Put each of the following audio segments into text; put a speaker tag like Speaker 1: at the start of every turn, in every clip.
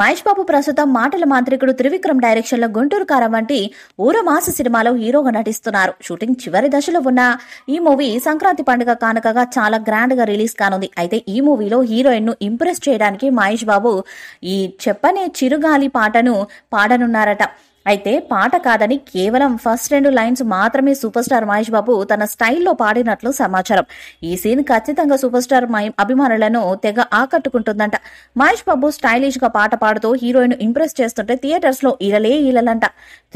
Speaker 1: మహేష్ బాబు ప్రస్తుతం మాటల మాంత్రికుడు త్రివిక్రమ్ డైరెక్షన్ లో గుంటూరు కార వంటి ఊర సినిమాలో హీరోగా నటిస్తున్నారు షూటింగ్ చివరి దశలో ఉన్న ఈ మూవీ సంక్రాంతి పండుగ కానుకగా చాలా గ్రాండ్ గా రిలీజ్ కానుంది అయితే ఈ మూవీలో హీరోయిన్ ను ఇంప్రెస్ చేయడానికి మహేష్ బాబు ఈ చెప్పనే చిరుగాలి పాటను పాడనున్నారట అయితే పాట కాదని కేవలం ఫస్ట్ రెండు లైన్స్ మాత్రమే సూపర్ స్టార్ మహేష్ బాబు తన స్టైల్లో పాడినట్లు సమాచారం ఈ సీన్ ఖచ్చితంగా సూపర్ స్టార్ అభిమానులను తెగ ఆకట్టుకుంటుందంట మహేష్ బాబు స్టైలిష్ గా పాట పాడుతూ హీరోయిన్ ఇంప్రెస్ చేస్తుంటే థియేటర్స్ లో ఇలలే ఇలలంట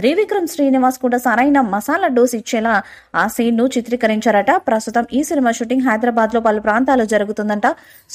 Speaker 1: త్రివిక్రమ్ శ్రీనివాస్ కూడా సరైన మసాలా డోస్ ఇచ్చేలా ఆ సీన్ ను చిత్రీకరించారట ప్రస్తుతం ఈ సినిమా షూటింగ్ హైదరాబాద్ లో పలు ప్రాంతాలు జరుగుతుందంట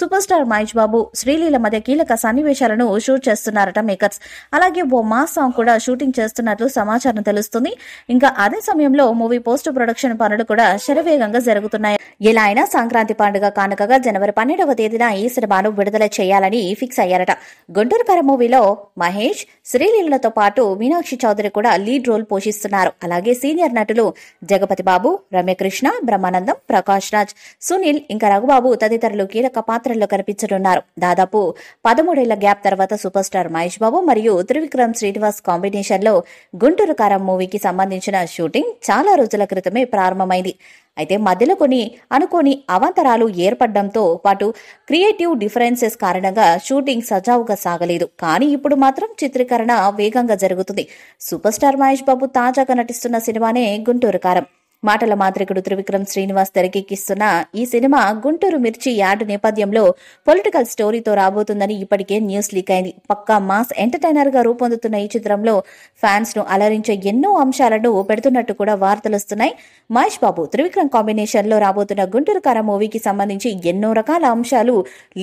Speaker 1: సూపర్ స్టార్ మహేష్ బాబు శ్రీలీల మధ్య కీలక సన్నివేశాలను షూట్ చేస్తున్నారట మేకర్స్ అలాగే ఓ మాస్ సాంగ్ కూడా షూటింగ్ చేస్తారు చేస్తున్నట్లు సమాచారం తెలుస్తుంది ఇంకా అదే సమయంలో మూవీ పోస్ట్ ప్రొడక్షన్ పనులు కూడా శరవేగంగా జరుగుతున్నాయి ఇలా అయినా సంక్రాంతి పండుగ కానుకగా జనవరి పన్నెండవ తేదీన ఈ సినిమాను విడుదల చేయాలని ఫిక్స్ అయ్యారట గుంటూరు పర మూవీలో మహేష్ శ్రీలీలతో పాటు మీనాక్షి చౌదరి కూడా లీడ్ రోల్ పోషిస్తున్నారు అలాగే సీనియర్ నటులు జగపతి బాబు రమ్యకృష్ణ బ్రహ్మానందం ప్రకాష్ రాజ్ సునీల్ ఇంకా రఘుబాబు తదితరులు కీలక పాత్రల్లో కనిపించనున్నారు దాదాపు పదమూడేళ్ల గ్యాప్ తర్వాత సూపర్ స్టార్ మహేష్ బాబు మరియు త్రివిక్రమ్ శ్రీనివాస్ కాంబినేషన్ లో గుంటూరు కారం మూవీకి సంబంధించిన షూటింగ్ చాలా రోజుల క్రితమే ప్రారంభమైంది అయితే మధ్యలో కొన్ని అనుకోని అవాంతరాలు ఏర్పడడంతో పాటు క్రియేటివ్ డిఫరెన్సెస్ కారణంగా షూటింగ్ సజావుగా సాగలేదు కానీ ఇప్పుడు మాత్రం చిత్రీకరణ వేగంగా జరుగుతుంది సూపర్ స్టార్ మహేష్ బాబు తాజాగా నటిస్తున్న సినిమానే గుంటూరు కారం మాటల మాంత్రికుడు త్రివిక్రమ్ శ్రీనివాస్ తెరకెక్కిస్తున్న ఈ సినిమా గుంటూరు మిర్చి యాడ్ నేపథ్యంలో పొలిటికల్ స్టోరీతో రాబోతుందని ఇప్పటికే న్యూస్ లీక్ అయింది పక్కా మాస్ ఎంటర్టైనర్ గా రూపొందుతున్న ఈ చిత్రంలో ఫ్యాన్స్ ను అలరించే ఎన్నో అంశాలను పెడుతున్నట్టు కూడా వార్తలు వస్తున్నాయి మహేష్ బాబు త్రివిక్రమ్ కాంబినేషన్ లో రాబోతున్న గుంటూరు కార మూవీకి సంబంధించి ఎన్నో రకాల అంశాలు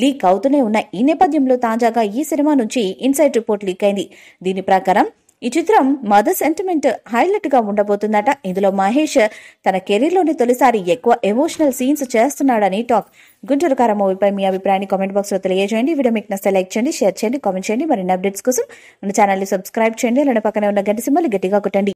Speaker 1: లీక్ అవుతూనే ఉన్నాయి ఈ నేపథ్యంలో తాజాగా ఈ సినిమా నుంచి ఇన్సైడ్ రిపోర్ట్ లీక్ అయింది దీని ప్రకారం ఈ చిత్రం మదర్ సెంటిమెంట్ హైలైట్ గా ఉండబోతుందట ఇందులో మహేష్ తన కెరీర్ లోని తొలిసారి ఎక్కువ ఎమోషనల్ సీన్స్ చేస్తున్నాడని టాక్ గుంటూరు కార మూవీపై మీ అభిప్రాయాన్ని కామెంట్ బాక్స్ లో తెలియజేయండి వీడియో మీకు నచ్చితే లైక్ చేయండి షేర్ చేయండి కామెంట్ చేయండి మరిన్ని అప్డేట్స్ కోసం మన ఛానల్ సబ్స్క్రైబ్ చేయండి అలానే పక్కనే ఉన్న గంట సింబల్ గట్టిగా కొట్టండి